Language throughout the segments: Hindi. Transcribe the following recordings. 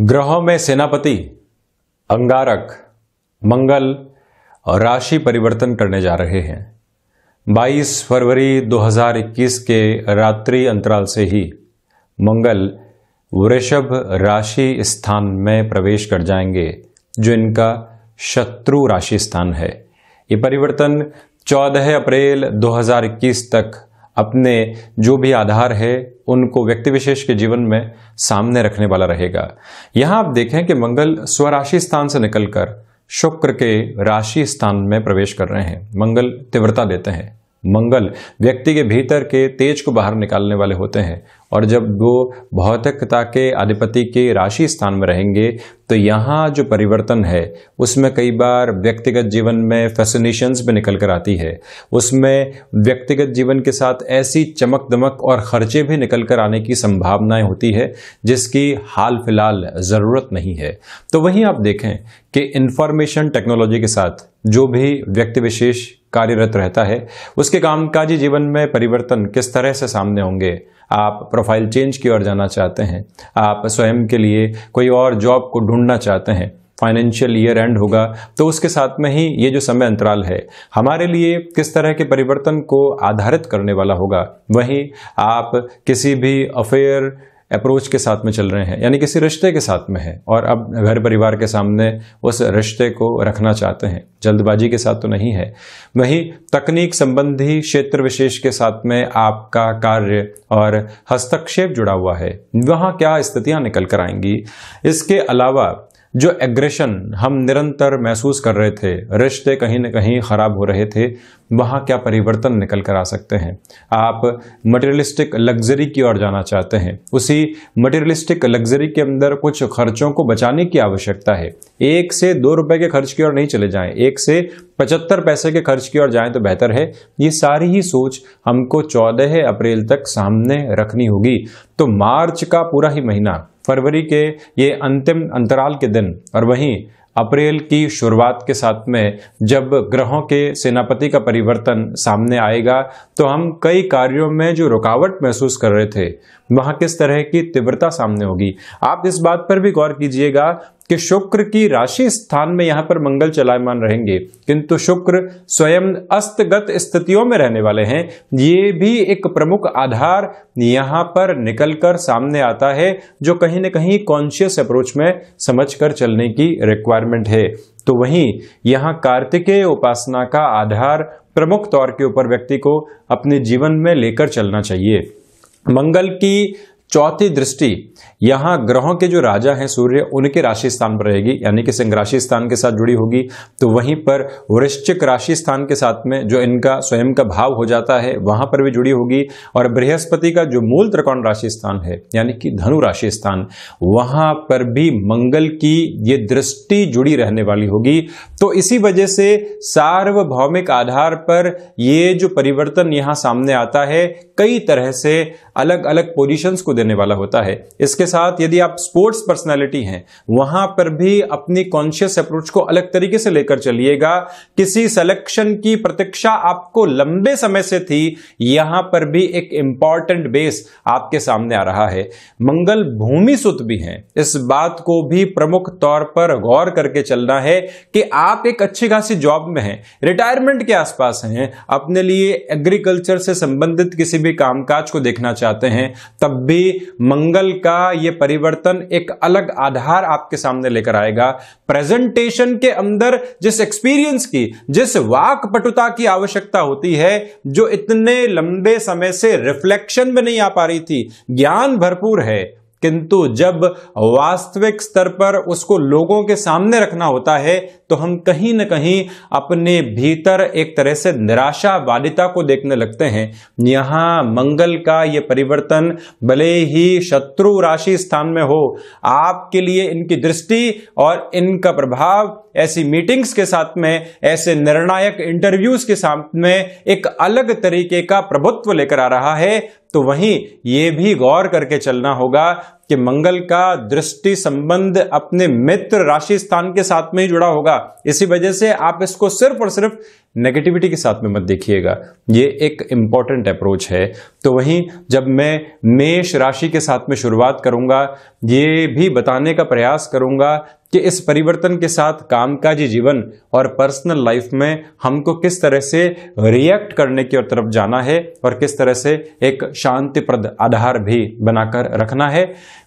ग्रहों में सेनापति अंगारक मंगल और राशि परिवर्तन करने जा रहे हैं 22 फरवरी 2021 के रात्रि अंतराल से ही मंगल वृषभ राशि स्थान में प्रवेश कर जाएंगे जो इनका शत्रु राशि स्थान है ये परिवर्तन 14 अप्रैल 2021 तक अपने जो भी आधार है उनको व्यक्ति विशेष के जीवन में सामने रखने वाला रहेगा यहां आप देखें कि मंगल स्वराशि स्थान से निकलकर शुक्र के राशि स्थान में प्रवेश कर रहे हैं मंगल तीव्रता देते हैं मंगल व्यक्ति के भीतर के तेज को बाहर निकालने वाले होते हैं और जब वो भौतिकता के अधिपति के राशि स्थान में रहेंगे तो यहाँ जो परिवर्तन है उसमें कई बार व्यक्तिगत जीवन में फैसिनेशंस भी निकल कर आती है उसमें व्यक्तिगत जीवन के साथ ऐसी चमक दमक और खर्चे भी निकल कर आने की संभावनाएं होती है जिसकी हाल फिलहाल ज़रूरत नहीं है तो वहीं आप देखें कि इंफॉर्मेशन टेक्नोलॉजी के साथ जो भी व्यक्ति विशेष कार्यरत रहता है उसके कामकाजी जीवन में परिवर्तन किस तरह से सामने होंगे आप प्रोफाइल चेंज की ओर जाना चाहते हैं आप स्वयं के लिए कोई और जॉब को ढूंढना चाहते हैं फाइनेंशियल ईयर एंड होगा तो उसके साथ में ही ये जो समय अंतराल है हमारे लिए किस तरह के परिवर्तन को आधारित करने वाला होगा वहीं आप किसी भी अफेयर अप्रोच के साथ में चल रहे हैं यानी किसी रिश्ते के साथ में है और अब घर परिवार के सामने उस रिश्ते को रखना चाहते हैं जल्दबाजी के साथ तो नहीं है वहीं तकनीक संबंधी क्षेत्र विशेष के साथ में आपका कार्य और हस्तक्षेप जुड़ा हुआ है वहाँ क्या स्थितियाँ निकल कर आएंगी इसके अलावा जो एग्रेशन हम निरंतर महसूस कर रहे थे रिश्ते कहीं ना कहीं ख़राब हो रहे थे वहाँ क्या परिवर्तन निकल कर आ सकते हैं आप मटेरियलिस्टिक लग्जरी की ओर जाना चाहते हैं उसी मटेरियलिस्टिक लग्जरी के अंदर कुछ खर्चों को बचाने की आवश्यकता है एक से दो रुपए के खर्च की ओर नहीं चले जाएं एक से पचहत्तर पैसे के खर्च की ओर जाएं तो बेहतर है ये सारी ही सोच हमको चौदह अप्रैल तक सामने रखनी होगी तो मार्च का पूरा ही महीना फरवरी के ये अंतिम अंतराल के दिन और वहीं अप्रैल की शुरुआत के साथ में जब ग्रहों के सेनापति का परिवर्तन सामने आएगा तो हम कई कार्यों में जो रुकावट महसूस कर रहे थे वहां किस तरह की तीव्रता सामने होगी आप इस बात पर भी गौर कीजिएगा कि शुक्र की राशि स्थान में यहां पर मंगल चलायमान रहेंगे किंतु शुक्र स्वयं अस्तगत स्थितियों में रहने वाले हैं ये भी एक प्रमुख आधार यहां पर निकलकर सामने आता है जो कहीं ना कहीं कॉन्शियस अप्रोच में समझ कर चलने की रिक्वायरमेंट है तो वहीं यहां कार्तिकेय उपासना का आधार प्रमुख तौर के ऊपर व्यक्ति को अपने जीवन में लेकर चलना चाहिए मंगल की चौथी दृष्टि यहां ग्रहों के जो राजा हैं सूर्य उनके राशि स्थान पर रहेगी यानी कि सिंह राशि स्थान के साथ जुड़ी होगी तो वहीं पर वृश्चिक राशि स्थान के साथ में जो इनका स्वयं का भाव हो जाता है वहां पर भी जुड़ी होगी और बृहस्पति का जो मूल त्रिकोण राशि स्थान है यानी कि धनु राशि स्थान वहां पर भी मंगल की ये दृष्टि जुड़ी रहने वाली होगी तो इसी वजह से सार्वभौमिक आधार पर ये जो परिवर्तन यहां सामने आता है कई तरह से अलग अलग पोजीशंस को देने वाला होता है इसके साथ यदि आप स्पोर्ट्स पर्सनालिटी हैं वहां पर भी अपनी कॉन्शियस अप्रोच को अलग तरीके से लेकर चलिएगा किसी सिलेक्शन की प्रतीक्षा आपको लंबे समय से थी यहां पर भी एक इंपॉर्टेंट बेस आपके सामने आ रहा है मंगल भूमि सुत भी हैं इस बात को भी प्रमुख तौर पर गौर करके चलना है कि आप एक अच्छी खासी जॉब में हैं रिटायरमेंट के आसपास हैं अपने लिए एग्रीकल्चर से संबंधित किसी भी भी कामकाज को देखना चाहते हैं तब भी मंगल का यह परिवर्तन एक अलग आधार आपके सामने लेकर आएगा प्रेजेंटेशन के अंदर जिस एक्सपीरियंस की जिस वाक पटुता की आवश्यकता होती है जो इतने लंबे समय से रिफ्लेक्शन में नहीं आ पा रही थी ज्ञान भरपूर है किंतु जब वास्तविक स्तर पर उसको लोगों के सामने रखना होता है तो हम कहीं ना कहीं अपने भीतर एक तरह से निराशा वालिता को देखने लगते हैं यहां मंगल का यह परिवर्तन भले ही शत्रु राशि स्थान में हो आपके लिए इनकी दृष्टि और इनका प्रभाव ऐसी मीटिंग्स के साथ में ऐसे निर्णायक इंटरव्यूज के साथ में एक अलग तरीके का प्रभुत्व लेकर आ रहा है तो वहीं ये भी गौर करके चलना होगा कि मंगल का दृष्टि संबंध अपने मित्र राशि स्थान के साथ में ही जुड़ा होगा इसी वजह से आप इसको सिर्फ और सिर्फ नेगेटिविटी के साथ में मत देखिएगा ये एक इंपॉर्टेंट अप्रोच है तो वहीं जब मैं मेष राशि के साथ में शुरुआत करूंगा ये भी बताने का प्रयास करूंगा कि इस परिवर्तन के साथ कामकाजी जीवन और पर्सनल लाइफ में हमको किस तरह से रिएक्ट करने की तरफ जाना है और किस तरह से एक शांतिप्रद आधार भी बनाकर रखना है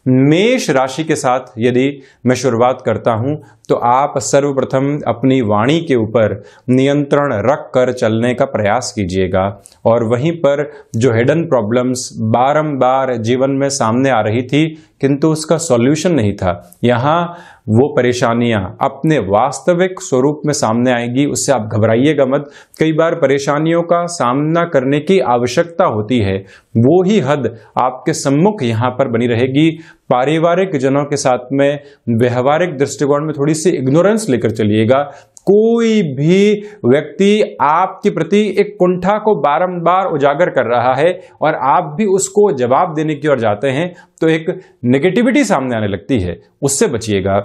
मेष राशि के साथ यदि मैं शुरुआत करता हूं तो आप सर्वप्रथम अपनी वाणी के ऊपर नियंत्रण रख कर चलने का प्रयास कीजिएगा और वहीं पर जो हिडन प्रॉब्लम्स बारंबार जीवन में सामने आ रही थी किंतु उसका सॉल्यूशन नहीं था यहाँ वो परेशानियाँ अपने वास्तविक स्वरूप में सामने आएंगी उससे आप घबराइएगा मत कई बार परेशानियों का सामना करने की आवश्यकता होती है वो ही हद आपके सम्मुख यहां पर बनी रहेगी पारिवारिक जनों के साथ में व्यवहारिक दृष्टिकोण में थोड़ी सी इग्नोरेंस लेकर चलिएगा कोई भी व्यक्ति आपके प्रति एक कुंठा को बारंबार उजागर कर रहा है और आप भी उसको जवाब देने की ओर जाते हैं तो एक नेगेटिविटी सामने आने लगती है उससे बचिएगा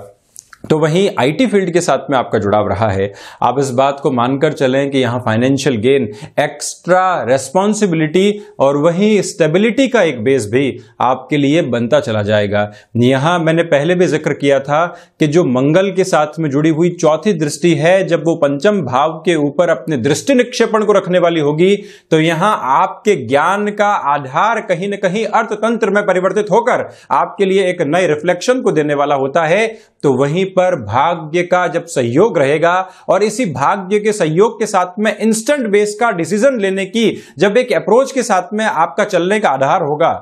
तो वहीं आईटी फील्ड के साथ में आपका जुड़ाव रहा है आप इस बात को मानकर चलें कि यहाँ फाइनेंशियल गेन एक्स्ट्रा रेस्पॉन्सिबिलिटी और वहीं स्टेबिलिटी का एक बेस भी आपके लिए बनता चला जाएगा यहाँ मैंने पहले भी जिक्र किया था कि जो मंगल के साथ में जुड़ी हुई चौथी दृष्टि है जब वो पंचम भाव के ऊपर अपने दृष्टि निक्षेपण को रखने वाली होगी तो यहाँ आपके ज्ञान का आधार कहीं ना कहीं अर्थतंत्र में परिवर्तित होकर आपके लिए एक नए रिफ्लेक्शन को देने वाला होता है तो वहीं पर भाग्य का जब सहयोग रहेगा और इसी भाग्य के सहयोग के साथ में इंस्टेंट बेस का डिसीजन लेने की जब एक अप्रोच के साथ में आपका चलने का आधार होगा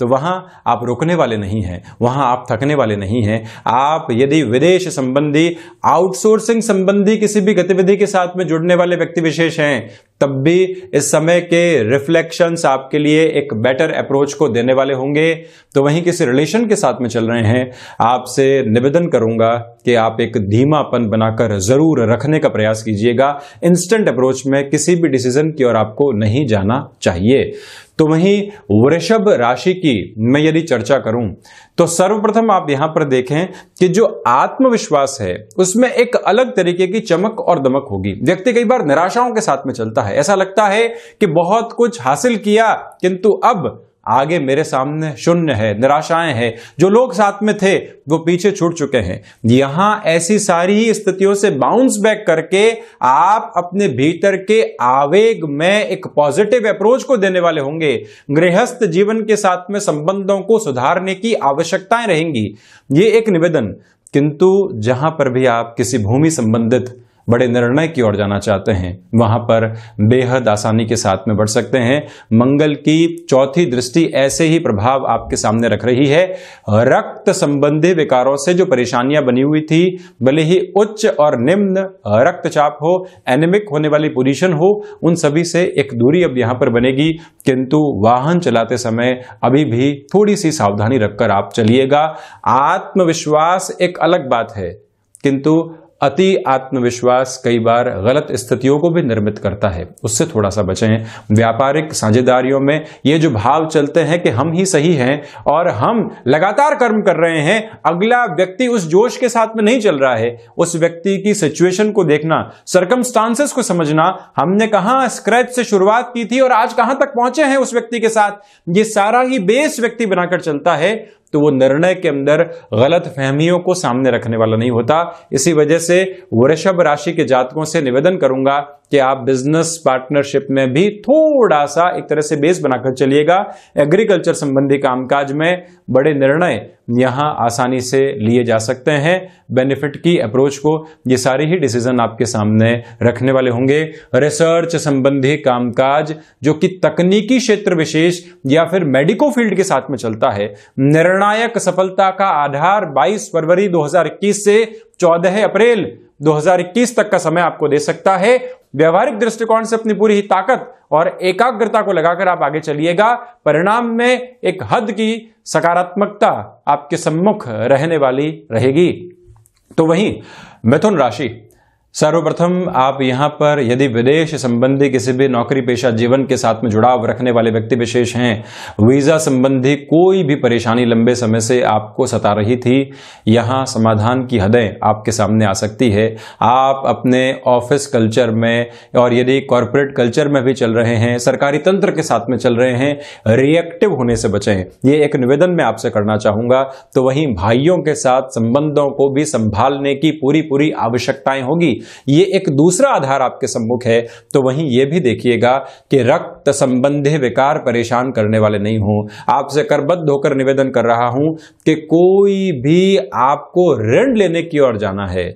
तो वहां आप रुकने वाले नहीं हैं वहां आप थकने वाले नहीं हैं आप यदि विदेश संबंधी आउटसोर्सिंग संबंधी किसी भी गतिविधि के साथ में जुड़ने वाले व्यक्ति विशेष हैं तब भी इस समय के रिफ्लेक्शंस आपके लिए एक बेटर अप्रोच को देने वाले होंगे तो वहीं किसी रिलेशन के साथ में चल रहे हैं आपसे निवेदन करूंगा कि आप एक धीमापन बनाकर जरूर रखने का प्रयास कीजिएगा इंस्टेंट अप्रोच में किसी भी डिसीजन की ओर आपको नहीं जाना चाहिए तो वहीं वृषभ राशि की मैं यदि चर्चा करूं तो सर्वप्रथम आप यहां पर देखें कि जो आत्मविश्वास है उसमें एक अलग तरीके की चमक और दमक होगी व्यक्ति कई बार निराशाओं के साथ में चलता है है ऐसा लगता है कि बहुत कुछ हासिल किया किंतु अब आगे मेरे सामने शून्य है निराशाएं हैं जो लोग साथ में थे वो पीछे छूट चुके हैं यहां ऐसी सारी स्थितियों से बाउंस बैक करके आप अपने भीतर के आवेग में एक पॉजिटिव अप्रोच को देने वाले होंगे गृहस्थ जीवन के साथ में संबंधों को सुधारने की आवश्यकताएं रहेंगी ये एक निवेदन किंतु जहां पर भी आप किसी भूमि संबंधित बड़े निर्णय की ओर जाना चाहते हैं वहां पर बेहद आसानी के साथ में बढ़ सकते हैं मंगल की चौथी दृष्टि ऐसे ही प्रभाव आपके सामने रख रही है रक्त संबंधी विकारों से जो परेशानियां बनी हुई थी भले ही उच्च और निम्न रक्तचाप हो एनेमिक होने वाली पोजिशन हो उन सभी से एक दूरी अब यहां पर बनेगी किंतु वाहन चलाते समय अभी भी थोड़ी सी सावधानी रखकर आप चलिएगा आत्मविश्वास एक अलग बात है किंतु अति आत्मविश्वास कई बार गलत स्थितियों को भी निर्मित करता है उससे थोड़ा सा बचें व्यापारिक साझेदारियों में ये जो भाव चलते हैं कि हम ही सही हैं और हम लगातार कर्म कर रहे हैं अगला व्यक्ति उस जोश के साथ में नहीं चल रहा है उस व्यक्ति की सिचुएशन को देखना सरकमस्टांसेस को समझना हमने कहाँ स्क्रैच से शुरुआत की थी और आज कहाँ तक पहुंचे हैं उस व्यक्ति के साथ ये सारा ही बेस व्यक्ति बनाकर चलता है तो वो निर्णय के अंदर गलत फहमियों को सामने रखने वाला नहीं होता इसी वजह से वृषभ राशि के जातकों से निवेदन करूंगा कि आप बिजनेस पार्टनरशिप में भी थोड़ा सा एक तरह से बेस बनाकर चलिएगा एग्रीकल्चर संबंधी कामकाज में बड़े निर्णय यहां आसानी से लिए जा सकते हैं बेनिफिट की अप्रोच को ये सारे ही डिसीजन आपके सामने रखने वाले होंगे रिसर्च संबंधी कामकाज जो कि तकनीकी क्षेत्र विशेष या फिर मेडिको फील्ड के साथ में चलता है निर्णायक सफलता का आधार 22 फरवरी 2021 से 14 अप्रैल 2021 तक का समय आपको दे सकता है व्यवहारिक दृष्टिकोण से अपनी पूरी ही ताकत और एकाग्रता को लगाकर आप आगे चलिएगा परिणाम में एक हद की सकारात्मकता आपके सम्मुख रहने वाली रहेगी तो वहीं मिथुन राशि सर्वप्रथम आप यहाँ पर यदि विदेश संबंधी किसी भी नौकरी पेशा जीवन के साथ में जुड़ाव रखने वाले व्यक्ति विशेष हैं वीज़ा संबंधी कोई भी परेशानी लंबे समय से आपको सता रही थी यहाँ समाधान की हदें आपके सामने आ सकती है आप अपने ऑफिस कल्चर में और यदि कॉरपोरेट कल्चर में भी चल रहे हैं सरकारी तंत्र के साथ में चल रहे हैं रिएक्टिव होने से बचें ये एक निवेदन मैं आपसे करना चाहूँगा तो वहीं भाइयों के साथ संबंधों को भी संभालने की पूरी पूरी आवश्यकताएँ होगी ये एक दूसरा आधार आपके सम्मुख है तो वहीं ये भी देखिएगा कि रक्त संबंधी विकार परेशान करने वाले नहीं हो आपसे करबद्ध होकर निवेदन कर रहा हूं कि कोई भी आपको ऋण लेने की ओर जाना है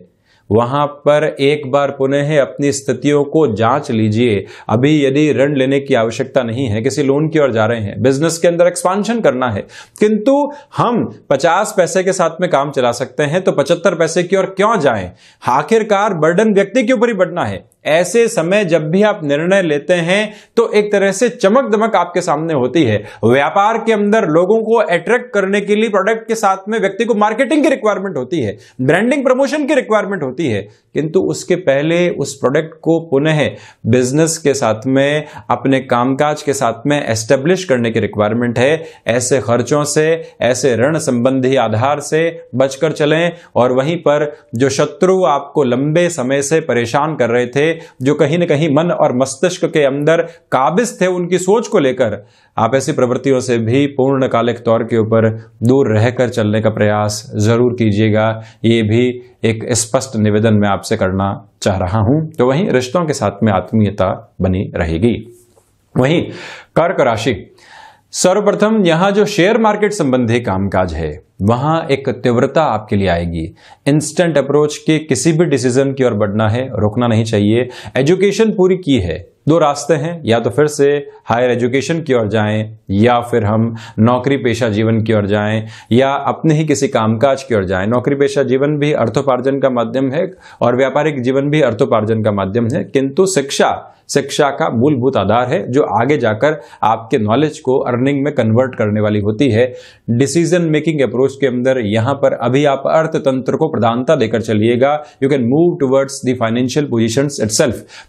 वहां पर एक बार पुनः अपनी स्थितियों को जांच लीजिए अभी यदि ऋण लेने की आवश्यकता नहीं है किसी लोन की ओर जा रहे हैं बिजनेस के अंदर एक्सपांशन करना है किंतु हम 50 पैसे के साथ में काम चला सकते हैं तो 75 पैसे की ओर क्यों जाएं आखिरकार बर्डन व्यक्ति के ऊपर ही बढ़ना है ऐसे समय जब भी आप निर्णय लेते हैं तो एक तरह से चमक दमक आपके सामने होती है व्यापार के अंदर लोगों को अट्रैक्ट करने के लिए प्रोडक्ट के साथ में व्यक्ति को मार्केटिंग की रिक्वायरमेंट होती है ब्रांडिंग प्रमोशन की रिक्वायरमेंट होती है किंतु उसके पहले उस प्रोडक्ट को पुनः बिजनेस के साथ में अपने कामकाज के साथ में एस्टेब्लिश करने की रिक्वायरमेंट है ऐसे खर्चों से ऐसे ऋण संबंधी आधार से बचकर चलें और वहीं पर जो शत्रु आपको लंबे समय से परेशान कर रहे थे जो कहीं ना कहीं मन और मस्तिष्क के अंदर काबिज थे उनकी सोच को लेकर आप ऐसी प्रवृत्तियों से भी पूर्णकालिक तौर के ऊपर दूर रहकर चलने का प्रयास जरूर कीजिएगा ये भी एक स्पष्ट निवेदन मैं आपसे करना चाह रहा हूं तो वहीं रिश्तों के साथ में आत्मीयता बनी रहेगी वहीं कर्क राशि सर्वप्रथम यहां जो शेयर मार्केट संबंधी कामकाज है वहां एक तीव्रता आपके लिए आएगी इंस्टेंट अप्रोच के किसी भी डिसीजन की ओर बढ़ना है रोकना नहीं चाहिए एजुकेशन पूरी की है दो रास्ते हैं या तो फिर से हायर एजुकेशन की ओर जाएं या फिर हम नौकरी पेशा जीवन की ओर जाएं या अपने ही किसी कामकाज की ओर जाएं नौकरी पेशा जीवन भी अर्थोपार्जन का माध्यम है और व्यापारिक जीवन भी अर्थोपार्जन का माध्यम है किंतु शिक्षा शिक्षा का मूलभूत आधार है जो आगे जाकर आपके नॉलेज को अर्निंग में कन्वर्ट करने वाली होती है डिसीजन मेकिंग अप्रोच के अंदर यहां पर अभी आप अर्थतंत्र को प्रधानता देकर चलिएगा you can move towards the financial position it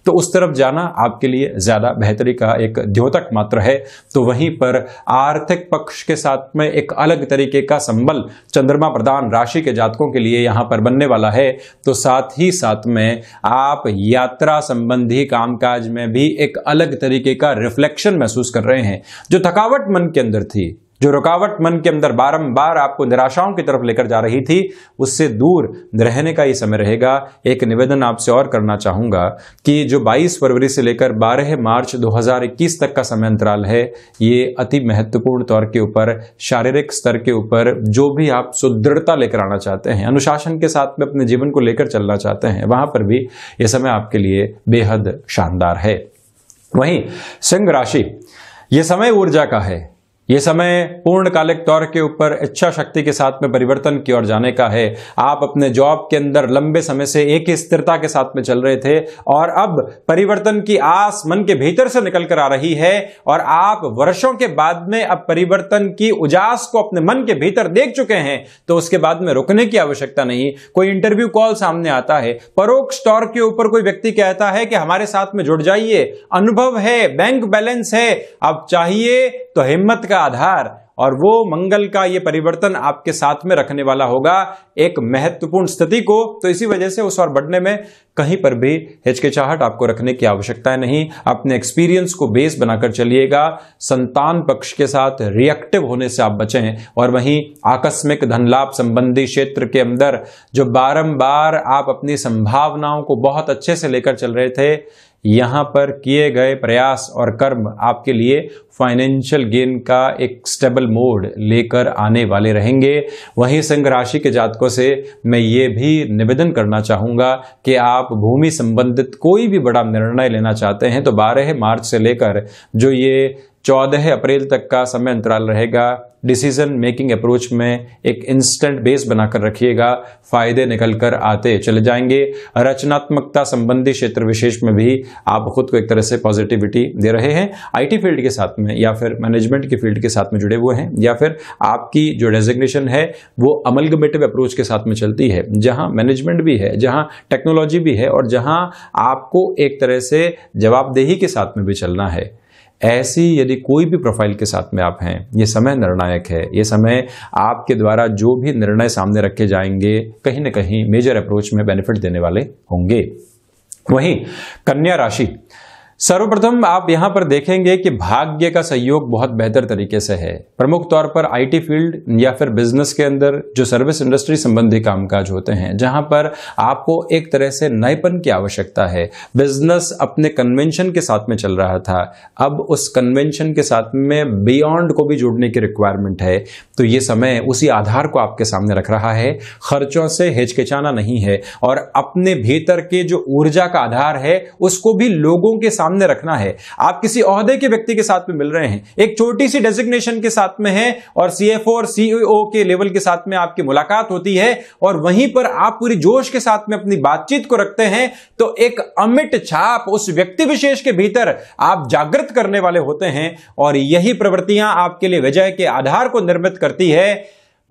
तो उस तरफ जाना आपके लिए ज्यादा बेहतरी का एक द्योतक मात्र है तो वहीं पर आर्थिक पक्ष के साथ में एक अलग तरीके का संबल चंद्रमा प्रदान राशि के जातकों के लिए यहां पर बनने वाला है तो साथ ही साथ में आप यात्रा संबंधी कामकाज में भी एक अलग तरीके का रिफ्लेक्शन महसूस कर रहे हैं जो थकावट मन के अंदर थी जो रुकावट मन के अंदर बारंबार आपको निराशाओं की तरफ लेकर जा रही थी उससे दूर रहने का ये समय रहेगा एक निवेदन आपसे और करना चाहूंगा कि जो 22 फरवरी से लेकर 12 मार्च 2021 तक का समय अंतराल है ये अति महत्वपूर्ण तौर के ऊपर शारीरिक स्तर के ऊपर जो भी आप सुदृढ़ता लेकर आना चाहते हैं अनुशासन के साथ में अपने जीवन को लेकर चलना चाहते हैं वहां पर भी ये समय आपके लिए बेहद शानदार है वहीं सिंह राशि ये समय ऊर्जा का है ये समय पूर्णकालिक तौर के ऊपर इच्छा शक्ति के साथ में परिवर्तन की ओर जाने का है आप अपने जॉब के अंदर लंबे समय से एक ही स्थिरता के साथ में चल रहे थे और अब परिवर्तन की आस मन के भीतर से निकल कर आ रही है और आप वर्षों के बाद में अब परिवर्तन की उजास को अपने मन के भीतर देख चुके हैं तो उसके बाद में रुकने की आवश्यकता नहीं कोई इंटरव्यू कॉल सामने आता है परोक्ष तौर के ऊपर कोई व्यक्ति कहता है कि हमारे साथ में जुड़ जाइए अनुभव है बैंक बैलेंस है अब चाहिए तो हिम्मत का का आधार और वो मंगल का ये परिवर्तन आपके साथ में रखने वाला होगा एक महत्वपूर्ण स्थिति को तो इसी वजह से उस और बढ़ने में कहीं पर भी हिचकिचाहट आपको रखने की आवश्यकता नहीं अपने एक्सपीरियंस को बेस बनाकर चलिएगा संतान पक्ष के साथ रिएक्टिव होने से आप बचें और वहीं आकस्मिक धन लाभ संबंधी क्षेत्र के अंदर जो बारम्बार आप अपनी संभावनाओं को बहुत अच्छे से लेकर चल रहे थे यहाँ पर किए गए प्रयास और कर्म आपके लिए फाइनेंशियल गेन का एक स्टेबल मोड लेकर आने वाले रहेंगे वहीं संघ राशि के जातकों से मैं ये भी निवेदन करना चाहूँगा कि आप भूमि संबंधित कोई भी बड़ा निर्णय लेना चाहते हैं तो 12 मार्च से लेकर जो ये चौदह अप्रैल तक का समय अंतराल रहेगा डिसीजन मेकिंग अप्रोच में एक इंस्टेंट बेस बनाकर रखिएगा फायदे निकल कर आते चले जाएंगे रचनात्मकता संबंधी क्षेत्र विशेष में भी आप खुद को एक तरह से पॉजिटिविटी दे रहे हैं आईटी फील्ड के साथ में या फिर मैनेजमेंट की फील्ड के साथ में जुड़े हुए हैं या फिर आपकी जो डेजिग्नेशन है वो अमलगमेटिव अप्रोच के साथ में चलती है जहाँ मैनेजमेंट भी है जहाँ टेक्नोलॉजी भी है और जहाँ आपको एक तरह से जवाबदेही के साथ में भी चलना है ऐसी यदि कोई भी प्रोफाइल के साथ में आप हैं ये समय निर्णायक है ये समय आपके द्वारा जो भी निर्णय सामने रखे जाएंगे कहीं ना कहीं मेजर अप्रोच में बेनिफिट देने वाले होंगे वहीं कन्या राशि सर्वप्रथम आप यहां पर देखेंगे कि भाग्य का सहयोग बहुत बेहतर तरीके से है प्रमुख तौर पर आईटी फील्ड या फिर बिजनेस के अंदर जो सर्विस इंडस्ट्री संबंधी कामकाज होते हैं जहां पर आपको एक तरह से नएपन की आवश्यकता है बिजनेस अपने कन्वेंशन के साथ में चल रहा था अब उस कन्वेंशन के साथ में बियॉन्ड को भी जोड़ने की रिक्वायरमेंट है तो ये समय उसी आधार को आपके सामने रख रहा है खर्चों से हिचकिचाना नहीं है और अपने भीतर के जो ऊर्जा का आधार है उसको भी लोगों के साथ सामने रखना है आप किसी अहदे के व्यक्ति के साथ में मिल रहे हैं एक छोटी सी डेजिग्नेशन के साथ में है और सीएफओ और सीईओ e के लेवल के साथ में आपकी मुलाकात होती है और वहीं पर आप पूरी जोश के साथ में अपनी बातचीत को रखते हैं तो एक अमिट छाप उस व्यक्ति विशेष के भीतर आप जागृत करने वाले होते हैं और यही प्रवृत्तियां आपके लिए विजय के आधार को निर्मित करती है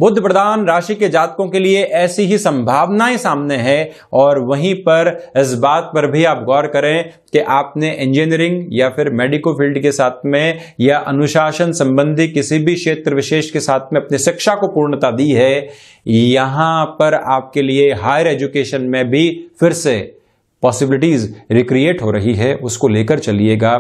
बुद्ध प्रधान राशि के जातकों के लिए ऐसी ही संभावनाएं सामने हैं और वहीं पर इस बात पर भी आप गौर करें कि आपने इंजीनियरिंग या फिर मेडिको फील्ड के साथ में या अनुशासन संबंधी किसी भी क्षेत्र विशेष के साथ में अपनी शिक्षा को पूर्णता दी है यहां पर आपके लिए हायर एजुकेशन में भी फिर से पॉसिबिलिटीज़ रिक्रिएट हो रही है उसको लेकर चलिएगा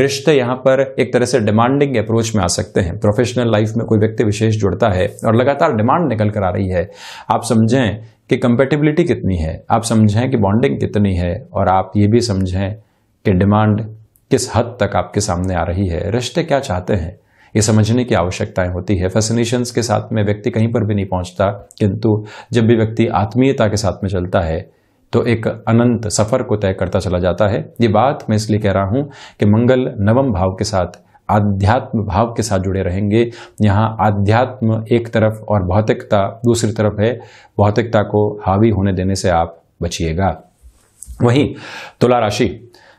रिश्ते यहाँ पर एक तरह से डिमांडिंग अप्रोच में आ सकते हैं प्रोफेशनल लाइफ में कोई व्यक्ति विशेष जुड़ता है और लगातार डिमांड निकल कर आ रही है आप समझें कि कंपेटिबिलिटी कितनी है आप समझें कि बॉन्डिंग कितनी है और आप ये भी समझें कि डिमांड किस हद तक आपके सामने आ रही है रिश्ते क्या चाहते हैं ये समझने की आवश्यकताएं होती है फैसिनेशंस के साथ में व्यक्ति कहीं पर भी नहीं पहुंचता किंतु जब भी व्यक्ति आत्मीयता के साथ में चलता है तो एक अनंत सफर को तय करता चला जाता है ये बात मैं इसलिए कह रहा हूं कि मंगल नवम भाव के साथ आध्यात्म भाव के साथ जुड़े रहेंगे यहाँ आध्यात्म एक तरफ और भौतिकता दूसरी तरफ है भौतिकता को हावी होने देने से आप बचिएगा वहीं तुला राशि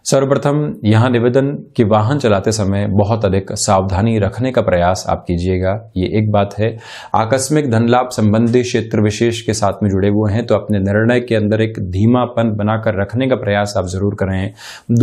सर्वप्रथम यहां निवेदन कि वाहन चलाते समय बहुत अधिक सावधानी रखने का प्रयास आप कीजिएगा ये एक बात है आकस्मिक धन लाभ संबंधी क्षेत्र विशेष के साथ में जुड़े हुए हैं तो अपने निर्णय के अंदर एक धीमापन बनाकर रखने का प्रयास आप जरूर करें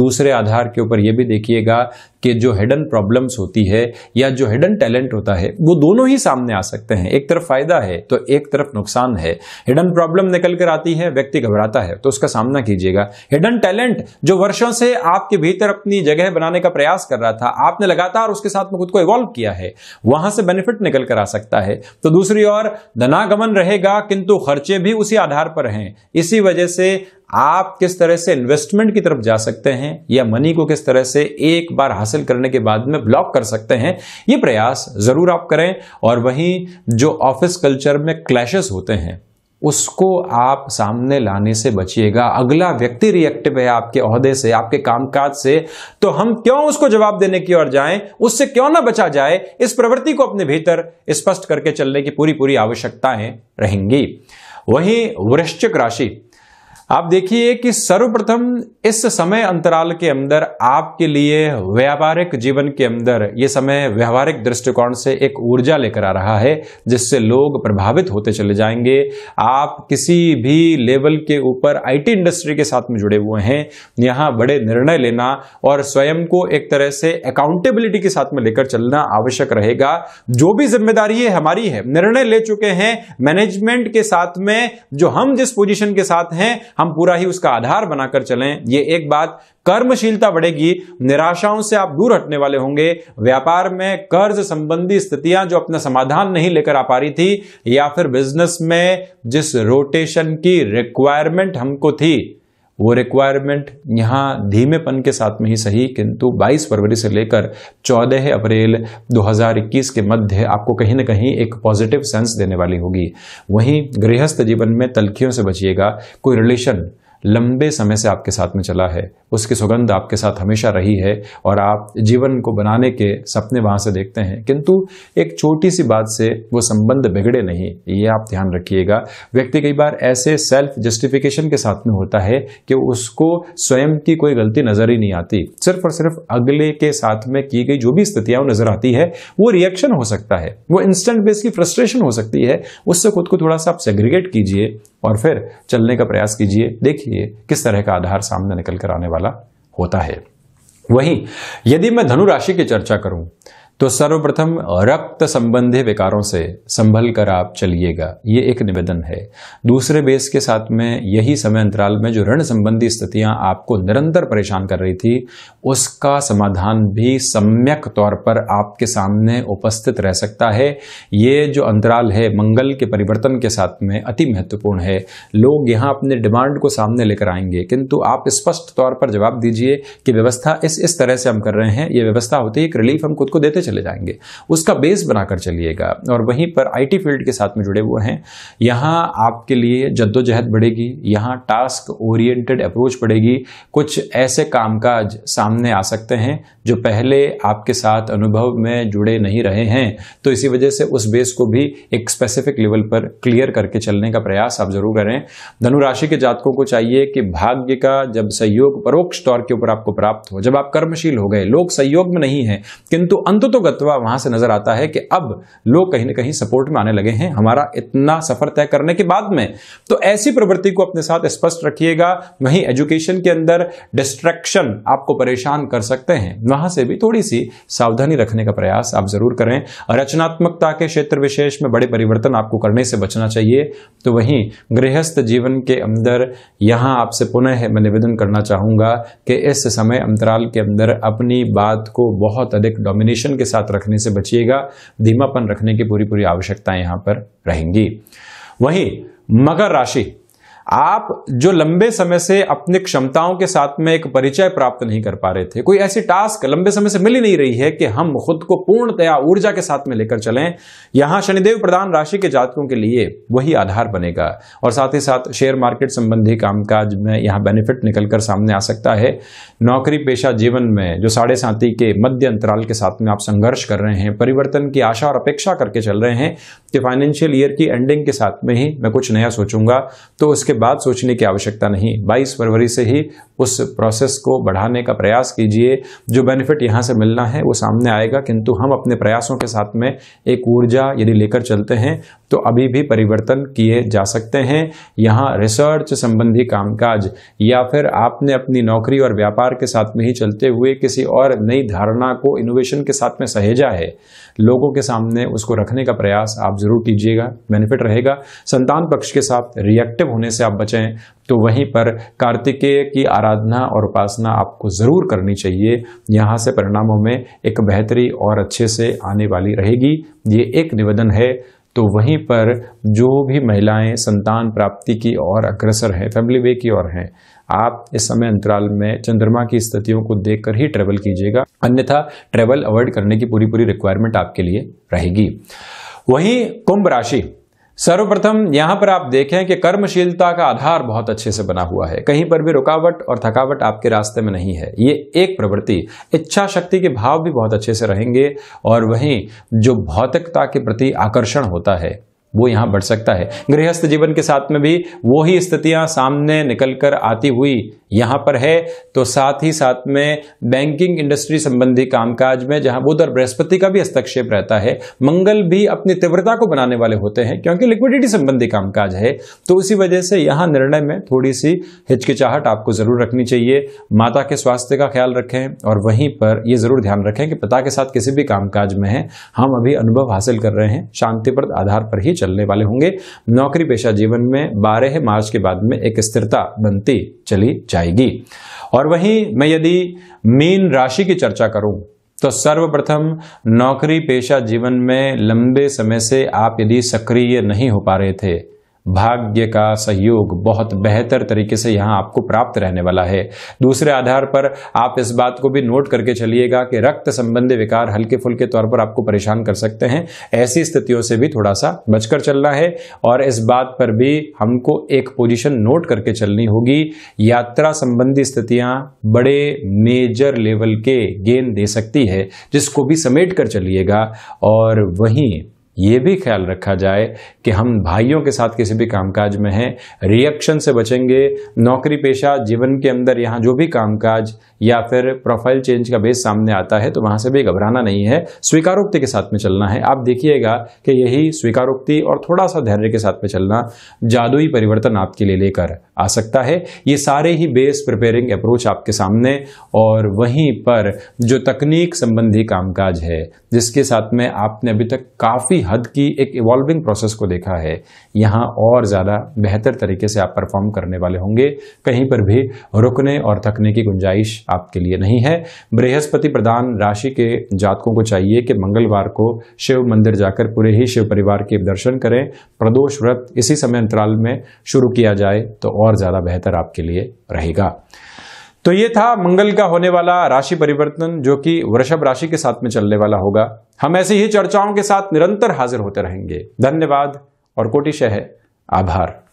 दूसरे आधार के ऊपर यह भी देखिएगा कि जो हिडन प्रॉब्लम्स होती है या जो हिडन टैलेंट होता है वो दोनों ही सामने आ सकते हैं एक तरफ फायदा है तो एक तरफ नुकसान है हिडन प्रॉब्लम निकल कर आती है व्यक्ति घबराता है तो उसका सामना कीजिएगा हिडन टैलेंट जो वर्षों से आपके भीतर अपनी जगह बनाने का प्रयास कर रहा था आपने लगातार उसके साथ में खुद को इवॉल्व किया है वहां से बेनिफिट निकल कर आ सकता है तो दूसरी ओर धनागमन रहेगा किंतु खर्चे भी उसी आधार पर हैं इसी वजह से आप किस तरह से इन्वेस्टमेंट की तरफ जा सकते हैं या मनी को किस तरह से एक बार हासिल करने के बाद में ब्लॉक कर सकते हैं ये प्रयास ज़रूर आप करें और वहीं जो ऑफिस कल्चर में क्लैशेस होते हैं उसको आप सामने लाने से बचिएगा अगला व्यक्ति रिएक्टिव है आपके अहदे से आपके कामकाज से तो हम क्यों उसको जवाब देने की ओर जाएं उससे क्यों ना बचा जाए इस प्रवृत्ति को अपने भीतर स्पष्ट करके चलने की पूरी पूरी आवश्यकताएं रहेंगी वहीं वृश्चिक राशि आप देखिए कि सर्वप्रथम इस समय अंतराल के अंदर आपके लिए व्यापारिक जीवन के अंदर ये समय व्यवहारिक दृष्टिकोण से एक ऊर्जा लेकर आ रहा है जिससे लोग प्रभावित होते चले जाएंगे आप किसी भी लेवल के ऊपर आईटी इंडस्ट्री के साथ में जुड़े हुए हैं यहाँ बड़े निर्णय लेना और स्वयं को एक तरह से अकाउंटेबिलिटी के साथ में लेकर चलना आवश्यक रहेगा जो भी जिम्मेदारी है हमारी है निर्णय ले चुके हैं मैनेजमेंट के साथ में जो हम जिस पोजिशन के साथ हैं हम पूरा ही उसका आधार बनाकर चलें ये एक बात कर्मशीलता बढ़ेगी निराशाओं से आप दूर हटने वाले होंगे व्यापार में कर्ज संबंधी स्थितियां जो अपना समाधान नहीं लेकर आ पा रही थी या फिर बिजनेस में जिस रोटेशन की रिक्वायरमेंट हमको थी वो रिक्वायरमेंट यहाँ धीमेपन के साथ में ही सही किंतु 22 फरवरी से लेकर 14 अप्रैल 2021 के मध्य आपको कहीं ना कहीं एक पॉजिटिव सेंस देने वाली होगी वहीं गृहस्थ जीवन में तलखियों से बचिएगा कोई रिलेशन लंबे समय से आपके साथ में चला है उसकी सुगंध आपके साथ हमेशा रही है और आप जीवन को बनाने के सपने वहां से देखते हैं किंतु एक छोटी सी बात से वो संबंध बिगड़े नहीं ये आप ध्यान रखिएगा व्यक्ति कई बार ऐसे सेल्फ जस्टिफिकेशन के साथ में होता है कि उसको स्वयं की कोई गलती नज़र ही नहीं आती सिर्फ और सिर्फ अगले के साथ में की गई जो भी स्थितियां नज़र आती है वो रिएक्शन हो सकता है वो इंस्टेंट बेस की फ्रस्ट्रेशन हो सकती है उससे खुद को थोड़ा सा आप सेग्रीगेट कीजिए और फिर चलने का प्रयास कीजिए देखिए किस तरह का आधार सामने निकल कर आने वाला वाला होता है वहीं यदि मैं धनु राशि की चर्चा करूं तो सर्वप्रथम रक्त संबंधी विकारों से संभल कर आप चलिएगा ये एक निवेदन है दूसरे बेस के साथ में यही समय अंतराल में जो ऋण संबंधी स्थितियां आपको निरंतर परेशान कर रही थी उसका समाधान भी सम्यक तौर पर आपके सामने उपस्थित रह सकता है ये जो अंतराल है मंगल के परिवर्तन के साथ में अति महत्वपूर्ण है लोग यहाँ अपने डिमांड को सामने लेकर आएंगे किंतु आप स्पष्ट तौर पर जवाब दीजिए कि व्यवस्था इस इस तरह से हम कर रहे हैं ये व्यवस्था होती है एक रिलीफ हम खुद को देते चले जाएंगे उसका बेस बनाकर चलिएगा और वहीं पर आईटी फील्ड के साथ में जुड़े हुए हैं यहाँ आपके लिए जद्दोजहद बढ़ेगी यहाँ टास्क ओरिएंटेड अप्रोच बढ़ेगी कुछ ऐसे कामकाज सामने आ सकते हैं जो पहले आपके साथ अनुभव में जुड़े नहीं रहे हैं तो इसी वजह से उस बेस को भी एक स्पेसिफिक लेवल पर क्लियर करके चलने का प्रयास आप जरूर करें धनु राशि के जातकों को चाहिए कि भाग्य का जब सहयोग परोक्ष तौर के ऊपर आपको प्राप्त हो जब आप कर्मशील हो गए लोग सहयोग में नहीं है किंतु अंत तो गत्वा वहां से नजर आता है कि अब लोग कहीं ना कहीं सपोर्ट में आने लगे हैं हमारा इतना सफर तय करने के बाद में तो ऐसी प्रवृत्ति को अपने साथ स्पष्ट रखिएगा वहीं एजुकेशन के अंदर डिस्ट्रैक्शन आपको परेशान कर सकते हैं वहां से भी थोड़ी सी सावधानी रखने का प्रयास आप जरूर करें रचनात्मकता के क्षेत्र विशेष में बड़े परिवर्तन आपको करने से बचना चाहिए तो वहीं गृहस्थ जीवन के अंदर यहां आपसे पुनः मैं निवेदन करना चाहूंगा कि इस समय अंतराल के अंदर अपनी बात को बहुत अधिक डोमिनेशन के साथ रखने से बचिएगा धीमापन रखने की पूरी पूरी आवश्यकता यहां पर रहेंगी वहीं मकर राशि आप जो लंबे समय से अपने क्षमताओं के साथ में एक परिचय प्राप्त नहीं कर पा रहे थे कोई ऐसी टास्क लंबे समय से मिल ही नहीं रही है कि हम खुद को पूर्णतया ऊर्जा के साथ में लेकर चलें यहां शनिदेव प्रधान राशि के जातकों के लिए वही आधार बनेगा और साथ ही साथ शेयर मार्केट संबंधी कामकाज में यहां बेनिफिट निकलकर सामने आ सकता है नौकरी पेशा जीवन में जो साढ़े साथी के मध्य अंतराल के साथ में आप संघर्ष कर रहे हैं परिवर्तन की आशा और अपेक्षा करके चल रहे हैं कि फाइनेंशियल ईयर की एंडिंग के साथ में ही मैं कुछ नया सोचूंगा तो उसके बाद सोचने की आवश्यकता नहीं 22 फरवरी से ही उस प्रोसेस को बढ़ाने का प्रयास कीजिए जो बेनिफिट यहाँ से मिलना है वो सामने आएगा किंतु हम अपने प्रयासों के साथ में एक ऊर्जा यदि लेकर चलते हैं तो अभी भी परिवर्तन किए जा सकते हैं यहाँ रिसर्च संबंधी कामकाज या फिर आपने अपनी नौकरी और व्यापार के साथ में ही चलते हुए किसी और नई धारणा को इनोवेशन के साथ में सहेजा है लोगों के सामने उसको रखने का प्रयास आप जरूर कीजिएगा बेनिफिट रहेगा संतान पक्ष के साथ रिएक्टिव होने से आप बचें तो वहीं पर कार्तिकेय की आराधना आराधना और उपासना आपको ज़रूर करनी चाहिए यहाँ से परिणामों में एक बेहतरी और अच्छे से आने वाली रहेगी ये एक निवेदन है तो वहीं पर जो भी महिलाएं संतान प्राप्ति की ओर अग्रसर हैं फैमिली वे की ओर हैं आप इस समय अंतराल में चंद्रमा की स्थितियों को देखकर ही ट्रेवल कीजिएगा अन्यथा ट्रेवल अवॉइड करने की पूरी पूरी रिक्वायरमेंट आपके लिए रहेगी वहीं कुंभ राशि सर्वप्रथम यहां पर आप देखें कि कर्मशीलता का आधार बहुत अच्छे से बना हुआ है कहीं पर भी रुकावट और थकावट आपके रास्ते में नहीं है ये एक प्रवृत्ति इच्छा शक्ति के भाव भी बहुत अच्छे से रहेंगे और वहीं जो भौतिकता के प्रति आकर्षण होता है वो यहां बढ़ सकता है गृहस्थ जीवन के साथ में भी वही स्थितियां सामने निकल कर आती हुई यहां पर है तो साथ ही साथ में बैंकिंग इंडस्ट्री संबंधी कामकाज में जहां बुध और बृहस्पति का भी हस्तक्षेप रहता है मंगल भी अपनी तीव्रता को बनाने वाले होते हैं क्योंकि लिक्विडिटी संबंधी कामकाज है तो उसी वजह से यहां निर्णय में थोड़ी सी हिचकिचाहट आपको जरूर रखनी चाहिए माता के स्वास्थ्य का ख्याल रखें और वहीं पर यह जरूर ध्यान रखें कि पिता के साथ किसी भी कामकाज में है हम अभी अनुभव हासिल कर रहे हैं शांतिप्रद आधार पर ही चलने वाले होंगे नौकरी पेशा जीवन में बारह मार्च के बाद में एक स्थिरता बनती चली जाए जाएगी और वहीं मैं यदि मीन राशि की चर्चा करूं तो सर्वप्रथम नौकरी पेशा जीवन में लंबे समय से आप यदि सक्रिय नहीं हो पा रहे थे भाग्य का सहयोग बहुत बेहतर तरीके से यहां आपको प्राप्त रहने वाला है दूसरे आधार पर आप इस बात को भी नोट करके चलिएगा कि रक्त संबंधी विकार हल्के फुल्के तौर पर आपको परेशान कर सकते हैं ऐसी स्थितियों से भी थोड़ा सा बचकर चलना है और इस बात पर भी हमको एक पोजीशन नोट करके चलनी होगी यात्रा संबंधी स्थितियां बड़े मेजर लेवल के गेन दे सकती है जिसको भी समेट कर चलिएगा और वहीं ये भी ख्याल रखा जाए कि हम भाइयों के साथ किसी भी कामकाज में हैं रिएक्शन से बचेंगे नौकरी पेशा जीवन के अंदर यहाँ जो भी कामकाज या फिर प्रोफाइल चेंज का बेस सामने आता है तो वहाँ से भी घबराना नहीं है स्वीकारोक्ति के साथ में चलना है आप देखिएगा कि यही स्वीकारोक्ति और थोड़ा सा धैर्य के साथ में चलना जादुई परिवर्तन आपके लिए लेकर आ सकता है ये सारे ही बेस प्रिपेयरिंग अप्रोच आपके सामने और वहीं पर जो तकनीक संबंधी कामकाज है जिसके साथ में आपने अभी तक काफ़ी हद की एक इवॉल्विंग प्रोसेस को देखा है यहाँ और ज़्यादा बेहतर तरीके से आप परफॉर्म करने वाले होंगे कहीं पर भी रुकने और थकने की गुंजाइश आपके लिए नहीं है बृहस्पति प्रधान राशि के जातकों को चाहिए कि मंगलवार को शिव मंदिर जाकर पूरे ही शिव परिवार के दर्शन करें प्रदोष व्रत इसी समय अंतराल में शुरू किया जाए तो और ज़्यादा बेहतर आपके लिए रहेगा तो ये था मंगल का होने वाला राशि परिवर्तन जो कि वृषभ राशि के साथ में चलने वाला होगा हम ऐसी ही चर्चाओं के साथ निरंतर हाजिर होते रहेंगे धन्यवाद और कोटिशय है आभार